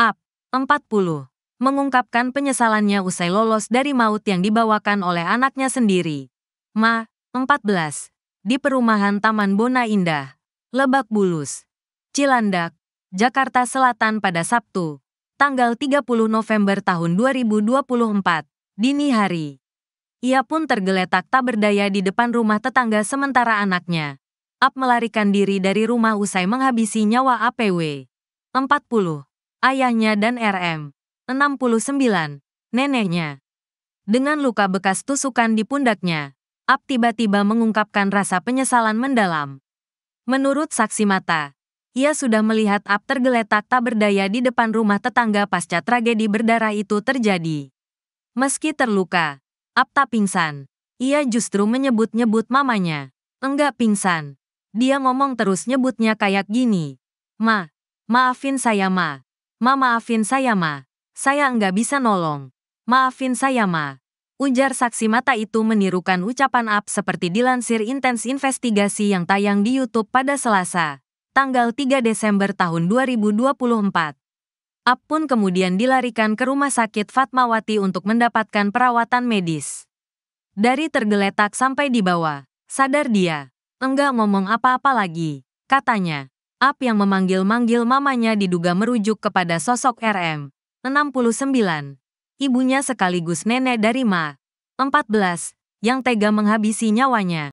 Up 40 mengungkapkan penyesalannya usai lolos dari maut yang dibawakan oleh anaknya sendiri. Ma 14 di perumahan Taman Bona Indah, Lebak Bulus, Cilandak, Jakarta Selatan pada Sabtu, tanggal 30 November tahun 2024, dini hari. Ia pun tergeletak tak berdaya di depan rumah tetangga sementara anaknya. Ap melarikan diri dari rumah usai menghabisi nyawa APW. 40 ayahnya dan RM. 69. Neneknya. Dengan luka bekas tusukan di pundaknya, Ab tiba-tiba mengungkapkan rasa penyesalan mendalam. Menurut saksi mata, ia sudah melihat Ab tergeletak tak berdaya di depan rumah tetangga pasca tragedi berdarah itu terjadi. Meski terluka, Ab tak pingsan. Ia justru menyebut-nyebut mamanya. Enggak pingsan. Dia ngomong terus nyebutnya kayak gini. Ma, maafin saya ma. Ma maafin saya ma, saya enggak bisa nolong. Maafin saya ma. Ujar saksi mata itu menirukan ucapan Ab seperti dilansir intens investigasi yang tayang di YouTube pada Selasa, tanggal 3 Desember tahun 2024. Ab pun kemudian dilarikan ke rumah sakit Fatmawati untuk mendapatkan perawatan medis. Dari tergeletak sampai di bawah, sadar dia, enggak ngomong apa-apa lagi, katanya. Up yang memanggil-manggil mamanya diduga merujuk kepada sosok RM. 69. Ibunya sekaligus nenek dari Ma. 14. Yang tega menghabisi nyawanya.